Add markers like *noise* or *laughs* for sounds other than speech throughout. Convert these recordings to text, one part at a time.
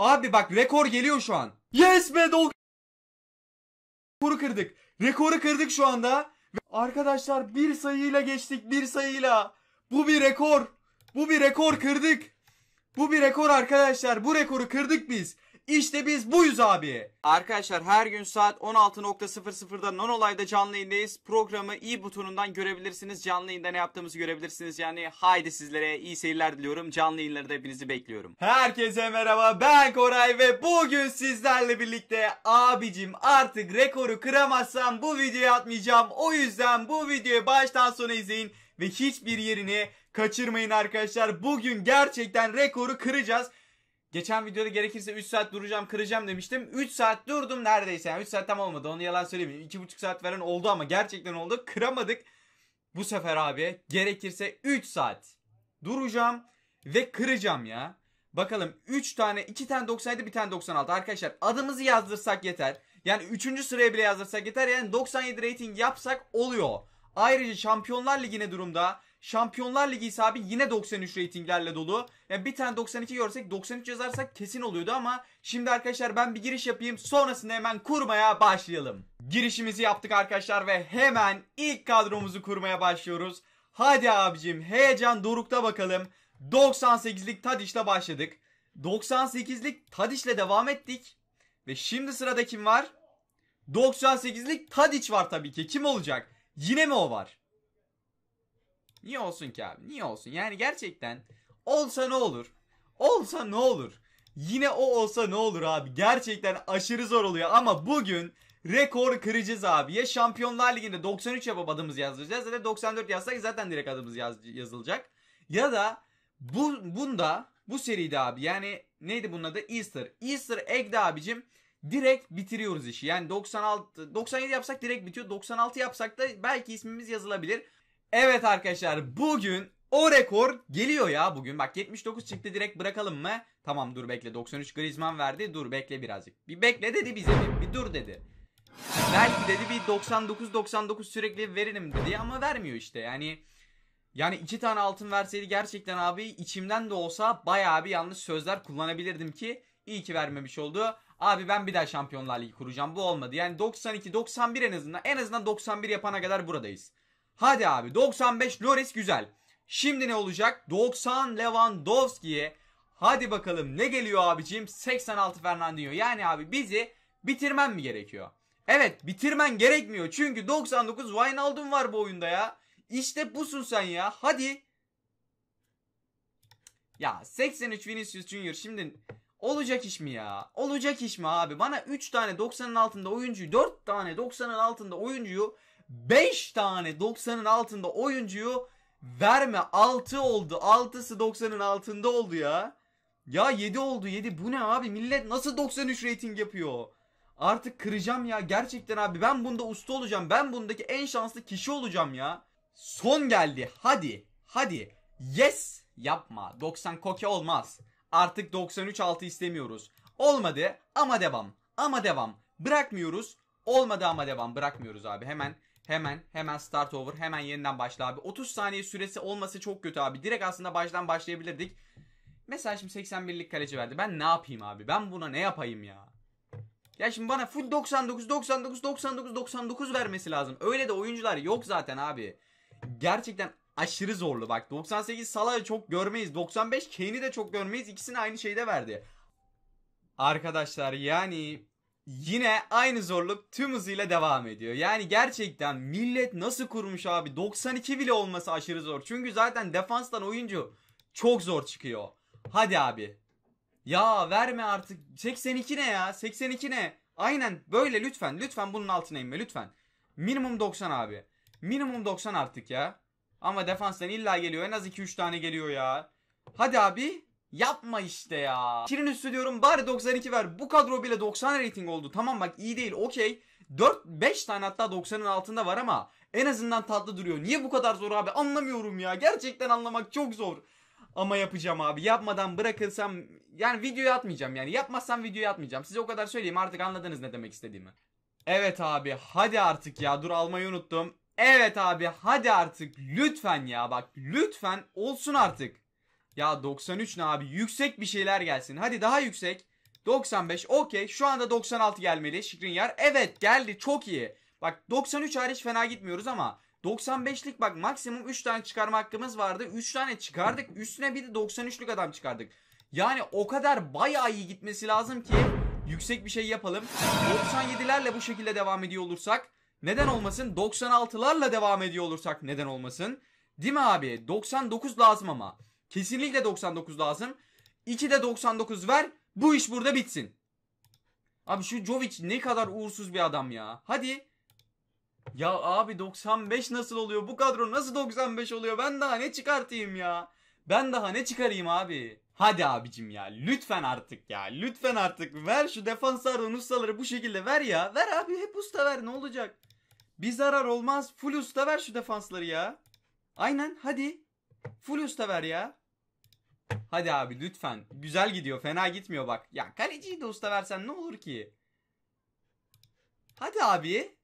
Abi bak rekor geliyor şu an. Yes be dol. Rekoru kırdık. Rekoru kırdık şu anda. Arkadaşlar bir sayıyla geçtik bir sayıyla. Bu bir rekor. Bu bir rekor kırdık. Bu bir rekor arkadaşlar. Bu rekoru kırdık biz. İşte biz buyuz abi. Arkadaşlar her gün saat 16.00'da nonolayda olayda canlı yayındayız. Programı i butonundan görebilirsiniz. Canlı yayında ne yaptığımızı görebilirsiniz. Yani haydi sizlere iyi seyirler diliyorum. Canlı yayınları hepinizi bekliyorum. Herkese merhaba ben Koray ve bugün sizlerle birlikte abicim artık rekoru kıramazsam bu videoyu atmayacağım. O yüzden bu videoyu baştan sona izleyin ve hiçbir yerini kaçırmayın arkadaşlar. Bugün gerçekten rekoru kıracağız. Geçen videoda gerekirse 3 saat duracağım kıracağım demiştim. 3 saat durdum neredeyse. Yani 3 saat tam olmadı onu yalan söylemeyeyim. 2,5 saat veren oldu ama gerçekten oldu. Kıramadık. Bu sefer abi gerekirse 3 saat duracağım ve kıracağım ya. Bakalım 3 tane 2 tane 97 bir tane 96 arkadaşlar adımızı yazdırsak yeter. Yani 3. sıraya bile yazdırsak yeter. Yani 97 rating yapsak oluyor. Ayrıca Şampiyonlar Ligi'ne durumda Şampiyonlar Ligi ise abi yine 93 reytinglerle dolu. Yani bir tane 92 görsek 93 yazarsak kesin oluyordu ama şimdi arkadaşlar ben bir giriş yapayım sonrasında hemen kurmaya başlayalım. Girişimizi yaptık arkadaşlar ve hemen ilk kadromuzu kurmaya başlıyoruz. Hadi abicim heyecan dorukta bakalım. 98'lik Tadiş'le başladık. 98'lik Tadiş'le devam ettik. Ve şimdi sırada kim var? 98'lik Tadiç var tabii ki. Kim olacak? Yine mi o var? Niye olsun ki abi? Niye olsun? Yani gerçekten olsa ne olur? Olsa ne olur? Yine o olsa ne olur abi? Gerçekten aşırı zor oluyor ama bugün rekor kıracağız abi. Ya Şampiyonlar Ligi'nde 93 yapıp adımız yazılacağız ya da 94 yazsak zaten direkt adımız yaz, yazılacak. Ya da bu bunda bu seride abi yani neydi bunun adı? Easter. Easter Egg'de abicim direkt bitiriyoruz işi. Yani 96 97 yapsak direkt bitiyor. 96 yapsak da belki ismimiz yazılabilir. Evet arkadaşlar bugün o rekor geliyor ya bugün. Bak 79 çıktı direkt bırakalım mı? Tamam dur bekle 93 Griezmann verdi. Dur bekle birazcık. Bir bekle dedi bize bir, bir dur dedi. Belki dedi bir 99-99 sürekli verelim dedi ama vermiyor işte. Yani yani iki tane altın verseydi gerçekten abi içimden de olsa bayağı bir yanlış sözler kullanabilirdim ki iyi ki vermemiş oldu. Abi ben bir daha Şampiyonlar Ligi kuracağım bu olmadı. Yani 92-91 en azından en azından 91 yapana kadar buradayız. Hadi abi 95 Loris güzel. Şimdi ne olacak? 90 Lewandowski'ye. Hadi bakalım ne geliyor abicim? 86 Fernandinho. Yani abi bizi bitirmen mi gerekiyor? Evet bitirmen gerekmiyor. Çünkü 99 Wijnaldum var bu oyunda ya. İşte busun sen ya. Hadi. Ya 83 Vinicius Junior şimdi olacak iş mi ya? Olacak iş mi abi? Bana 3 tane 90'ın altında oyuncuyu 4 tane 90'ın altında oyuncuyu 5 tane 90'ın altında oyuncuyu verme. 6 oldu. 6'sı 90'ın altında oldu ya. Ya 7 oldu 7. Bu ne abi? Millet nasıl 93 rating yapıyor? Artık kıracağım ya. Gerçekten abi ben bunda usta olacağım. Ben bundaki en şanslı kişi olacağım ya. Son geldi. Hadi. Hadi. Yes. Yapma. 90 koke olmaz. Artık 93 altı istemiyoruz. Olmadı ama devam. Ama devam. Bırakmıyoruz. Olmadı ama devam. Bırakmıyoruz abi. Hemen Hemen hemen start over. Hemen yeniden başla abi. 30 saniye süresi olması çok kötü abi. Direkt aslında baştan başlayabilirdik. Mesela şimdi 81'lik kaleci verdi. Ben ne yapayım abi? Ben buna ne yapayım ya? Ya şimdi bana full 99 99 99 99 vermesi lazım. Öyle de oyuncular yok zaten abi. Gerçekten aşırı zorlu bak. 98 Salah'ı çok görmeyiz. 95 Kane'i de çok görmeyiz. İkisini aynı şeyde verdi. Arkadaşlar yani yine aynı zorluk tüm hızıyla devam ediyor. Yani gerçekten millet nasıl kurmuş abi 92 bile olması aşırı zor. Çünkü zaten defanstan oyuncu çok zor çıkıyor. Hadi abi. Ya verme artık 82 ne ya 82 ne? Aynen böyle lütfen lütfen bunun altına inme lütfen. Minimum 90 abi. Minimum 90 artık ya. Ama defanstan illa geliyor en az 2-3 tane geliyor ya. Hadi abi Yapma işte ya. Kirin üstü diyorum bari 92 ver. Bu kadro bile 90 rating oldu. Tamam bak iyi değil okey. 4-5 tane hatta 90'ın altında var ama en azından tatlı duruyor. Niye bu kadar zor abi anlamıyorum ya. Gerçekten anlamak çok zor. Ama yapacağım abi. Yapmadan bırakırsam yani videoyu atmayacağım yani. Yapmazsam videoyu atmayacağım. Size o kadar söyleyeyim artık anladınız ne demek istediğimi. Evet abi hadi artık ya dur almayı unuttum. Evet abi hadi artık lütfen ya bak lütfen olsun artık. Ya 93 ne abi? Yüksek bir şeyler gelsin. Hadi daha yüksek. 95 okey. Şu anda 96 gelmeli Şikrin yer. Evet geldi çok iyi. Bak 93 hariç fena gitmiyoruz ama 95'lik bak maksimum 3 tane çıkarma hakkımız vardı. 3 tane çıkardık. Üstüne bir de 93'lük adam çıkardık. Yani o kadar bayağı iyi gitmesi lazım ki yüksek bir şey yapalım. 97'lerle bu şekilde devam ediyor olursak neden olmasın? 96'larla devam ediyor olursak neden olmasın? Değil mi abi? 99 lazım ama. Kesinlikle 99 lazım. 2 de 99 ver. Bu iş burada bitsin. Abi şu Jovic ne kadar uğursuz bir adam ya. Hadi. Ya abi 95 nasıl oluyor? Bu kadro nasıl 95 oluyor? Ben daha ne çıkartayım ya? Ben daha ne çıkarayım abi? Hadi abicim ya lütfen artık ya lütfen artık ver şu defansların ustaları bu şekilde ver ya. Ver abi hep usta ver ne olacak? Bir zarar olmaz full usta ver şu defansları ya. Aynen hadi full usta ver ya. Hadi abi lütfen. Güzel gidiyor. Fena gitmiyor bak. Ya kaleciyi de usta versen ne olur ki? Hadi abi.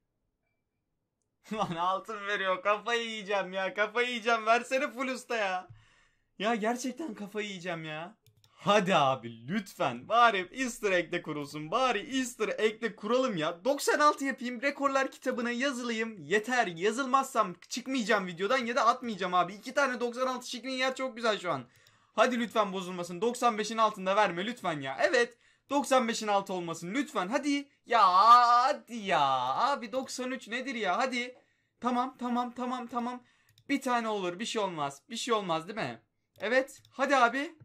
*laughs* Lan altın veriyor. Kafayı yiyeceğim ya. Kafayı yiyeceğim. Versene full usta ya. Ya gerçekten kafayı yiyeceğim ya. Hadi abi lütfen bari easter egg de kurulsun. Bari easter egg de kuralım ya. 96 yapayım rekorlar kitabına yazılayım. Yeter yazılmazsam çıkmayacağım videodan ya da atmayacağım abi. İki tane 96 şeklin yer çok güzel şu an. Hadi lütfen bozulmasın. 95'in altında verme lütfen ya. Evet. 95'in altı olmasın lütfen. Hadi. Ya hadi ya. Abi 93 nedir ya? Hadi. Tamam tamam tamam tamam. Bir tane olur. Bir şey olmaz. Bir şey olmaz değil mi? Evet. Hadi abi. *laughs*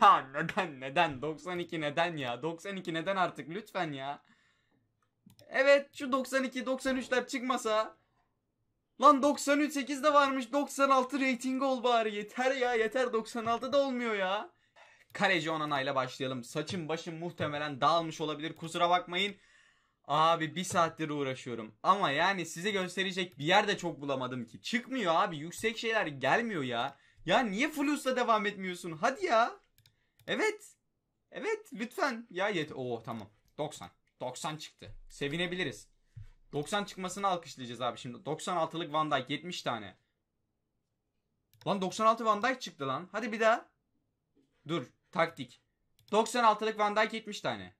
ya neden neden? 92 neden ya? 92 neden artık lütfen ya? Evet şu 92 93'ler çıkmasa Lan 938 de varmış 96 rating ol bari yeter ya yeter 96 da olmuyor ya. Kaleci Onana ile başlayalım. Saçım başım muhtemelen dağılmış olabilir kusura bakmayın. Abi bir saattir uğraşıyorum. Ama yani size gösterecek bir yer de çok bulamadım ki. Çıkmıyor abi yüksek şeyler gelmiyor ya. Ya niye Flus'la devam etmiyorsun? Hadi ya. Evet. Evet lütfen. Ya yet. Oo tamam. 90. 90 çıktı. Sevinebiliriz. 90 çıkmasını alkışlayacağız abi şimdi. 96'lık Van Dijk 70 tane. Lan 96 Van Dijk çıktı lan. Hadi bir daha. Dur taktik. 96'lık Van Dijk 70 tane.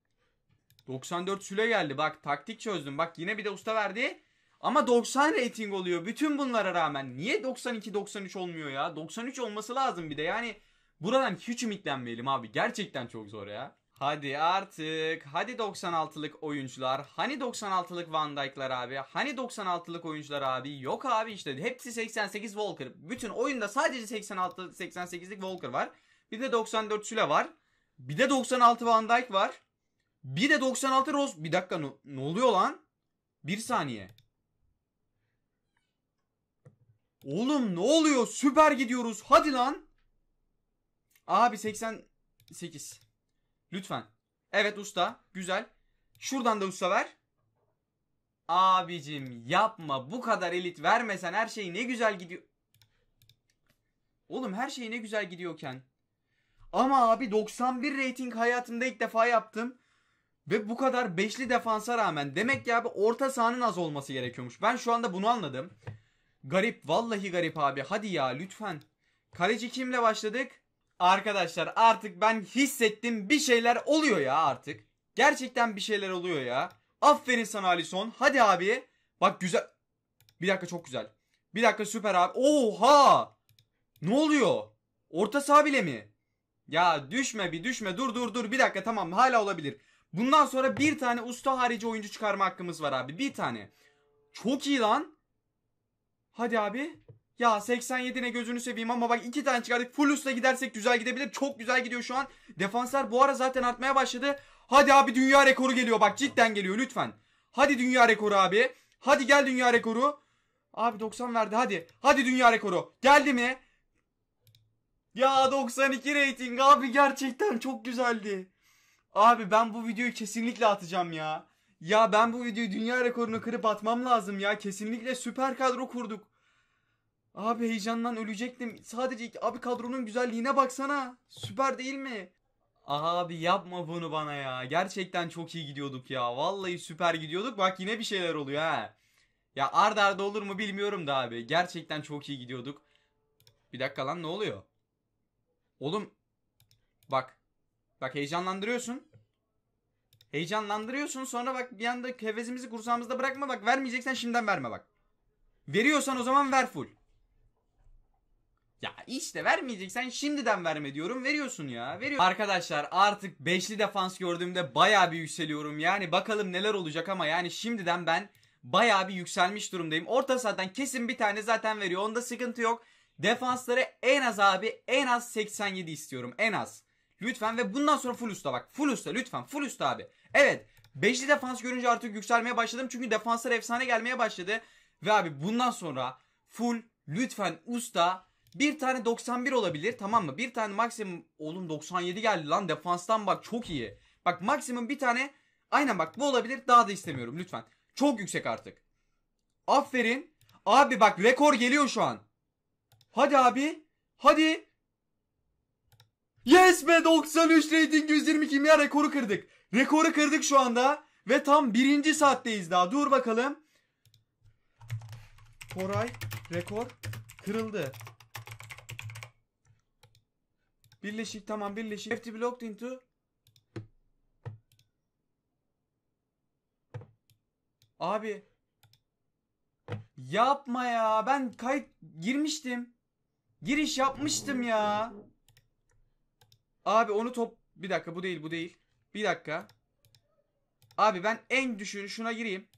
94 Süle geldi bak taktik çözdüm. Bak yine bir de usta verdi. Ama 90 rating oluyor bütün bunlara rağmen. Niye 92-93 olmuyor ya? 93 olması lazım bir de yani. Buradan hiç ümitlenmeyelim abi. Gerçekten çok zor ya. Hadi artık. Hadi 96'lık oyuncular. Hani 96'lık Van Dijk'lar abi. Hani 96'lık oyuncular abi. Yok abi işte. Hepsi 88 Walker. Bütün oyunda sadece 86 88'lik Walker var. Bir de 94 Süle var. Bir de 96 Van Dijk var. Bir de 96 Rose. Bir dakika ne, ne oluyor lan? Bir saniye. Oğlum ne oluyor? Süper gidiyoruz. Hadi lan. Abi 88. Lütfen. Evet usta. Güzel. Şuradan da usta ver. Abicim yapma. Bu kadar elit vermesen her şey ne güzel gidiyor. Oğlum her şey ne güzel gidiyorken. Ama abi 91 rating hayatımda ilk defa yaptım. Ve bu kadar beşli defansa rağmen demek ki abi orta sahanın az olması gerekiyormuş. Ben şu anda bunu anladım. Garip vallahi garip abi hadi ya lütfen. Kaleci kimle başladık? Arkadaşlar artık ben hissettim bir şeyler oluyor ya artık. Gerçekten bir şeyler oluyor ya. Aferin sana Alison. Hadi abi. Bak güzel. Bir dakika çok güzel. Bir dakika süper abi. Oha! Ne oluyor? Orta saha bile mi? Ya düşme bir düşme. Dur dur dur. Bir dakika tamam hala olabilir. Bundan sonra bir tane usta harici oyuncu çıkarma hakkımız var abi. Bir tane. Çok iyi lan. Hadi abi. Ya 87 gözünü seveyim ama bak iki tane çıkardık. Full üstle gidersek güzel gidebilir. Çok güzel gidiyor şu an. Defanslar bu ara zaten artmaya başladı. Hadi abi dünya rekoru geliyor. Bak cidden geliyor lütfen. Hadi dünya rekoru abi. Hadi gel dünya rekoru. Abi 90 verdi hadi. Hadi dünya rekoru. Geldi mi? Ya 92 rating abi gerçekten çok güzeldi. Abi ben bu videoyu kesinlikle atacağım ya. Ya ben bu videoyu dünya rekorunu kırıp atmam lazım ya. Kesinlikle süper kadro kurduk. Abi heyecandan ölecektim. Sadece iki... abi kadronun güzelliğine baksana. Süper değil mi? Abi yapma bunu bana ya. Gerçekten çok iyi gidiyorduk ya. Vallahi süper gidiyorduk. Bak yine bir şeyler oluyor ha. Ya ard arda olur mu bilmiyorum da abi. Gerçekten çok iyi gidiyorduk. Bir dakika lan ne oluyor? Oğlum bak. Bak heyecanlandırıyorsun. Heyecanlandırıyorsun sonra bak bir anda hevesimizi kursağımızda bırakma bak. Vermeyeceksen şimdiden verme bak. Veriyorsan o zaman ver full. Ya işte vermeyeceksen şimdiden verme diyorum. Veriyorsun ya. Veriyor. Arkadaşlar artık beşli defans gördüğümde baya bir yükseliyorum. Yani bakalım neler olacak ama yani şimdiden ben baya bir yükselmiş durumdayım. Orta sahadan kesin bir tane zaten veriyor. Onda sıkıntı yok. Defansları en az abi en az 87 istiyorum. En az. Lütfen ve bundan sonra full usta bak. Full usta lütfen. Full usta abi. Evet. Beşli defans görünce artık yükselmeye başladım. Çünkü defanslar efsane gelmeye başladı. Ve abi bundan sonra full lütfen usta bir tane 91 olabilir tamam mı? Bir tane maksimum oğlum 97 geldi lan defanstan bak çok iyi. Bak maksimum bir tane aynen bak bu olabilir daha da istemiyorum lütfen. Çok yüksek artık. Aferin. Abi bak rekor geliyor şu an. Hadi abi. Hadi. Yes be 93 rating 120 kimya rekoru kırdık. Rekoru kırdık şu anda. Ve tam birinci saatteyiz daha. Dur bakalım. Koray rekor kırıldı. Birleşik tamam birleşik. Lefty blocked into. Abi. Yapma ya. Ben kayıt girmiştim. Giriş yapmıştım ya. Abi onu top... Bir dakika bu değil bu değil. Bir dakika. Abi ben en düşüğünü şuna gireyim.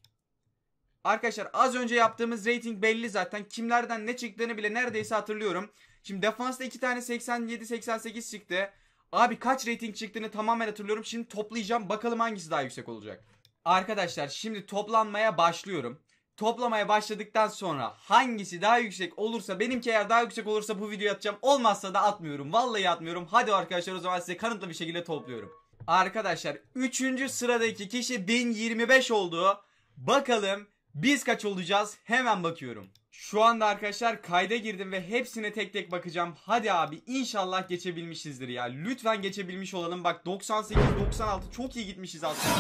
Arkadaşlar az önce yaptığımız rating belli zaten. Kimlerden ne çıktığını bile neredeyse hatırlıyorum. Şimdi defansta iki tane 87-88 çıktı. Abi kaç rating çıktığını tamamen hatırlıyorum. Şimdi toplayacağım. Bakalım hangisi daha yüksek olacak. Arkadaşlar şimdi toplanmaya başlıyorum. Toplamaya başladıktan sonra hangisi daha yüksek olursa benimki eğer daha yüksek olursa bu videoyu atacağım. Olmazsa da atmıyorum. Vallahi atmıyorum. Hadi arkadaşlar o zaman size kanıtlı bir şekilde topluyorum. Arkadaşlar 3. sıradaki kişi 1025 oldu. Bakalım biz kaç olacağız? Hemen bakıyorum. Şu anda arkadaşlar kayda girdim ve hepsine tek tek bakacağım. Hadi abi inşallah geçebilmişizdir ya. Lütfen geçebilmiş olalım. Bak 98-96 çok iyi gitmişiz aslında.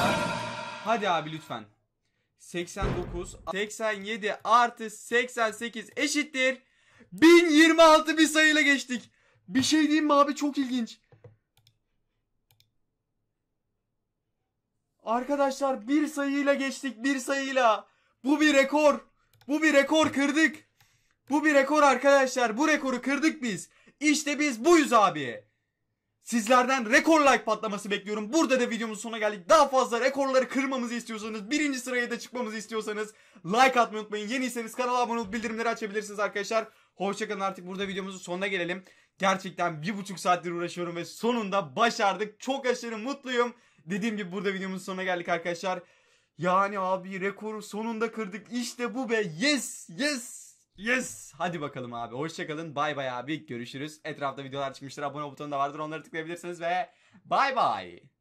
Hadi abi lütfen. 89, 87 artı 88 eşittir. 1026 bir sayıyla geçtik. Bir şey diyeyim mi abi çok ilginç. Arkadaşlar bir sayıyla geçtik bir sayıyla. Bu bir rekor. Bu bir rekor kırdık. Bu bir rekor arkadaşlar. Bu rekoru kırdık biz. İşte biz buyuz abi. Sizlerden rekor like patlaması bekliyorum. Burada da videomuzun sona geldik. Daha fazla rekorları kırmamızı istiyorsanız, birinci sıraya da çıkmamızı istiyorsanız like atmayı unutmayın. Yeniyseniz kanala abone olup bildirimleri açabilirsiniz arkadaşlar. Hoşçakalın artık burada videomuzun sonuna gelelim. Gerçekten bir buçuk saattir uğraşıyorum ve sonunda başardık. Çok aşırı mutluyum. Dediğim gibi burada videomuzun sonuna geldik arkadaşlar. Yani abi rekoru sonunda kırdık. İşte bu be. Yes, yes. Yes. Hadi bakalım abi. Hoşçakalın. Bay bay abi. Görüşürüz. Etrafta videolar çıkmıştır. Abone butonu da vardır. Onları tıklayabilirsiniz ve bay bay.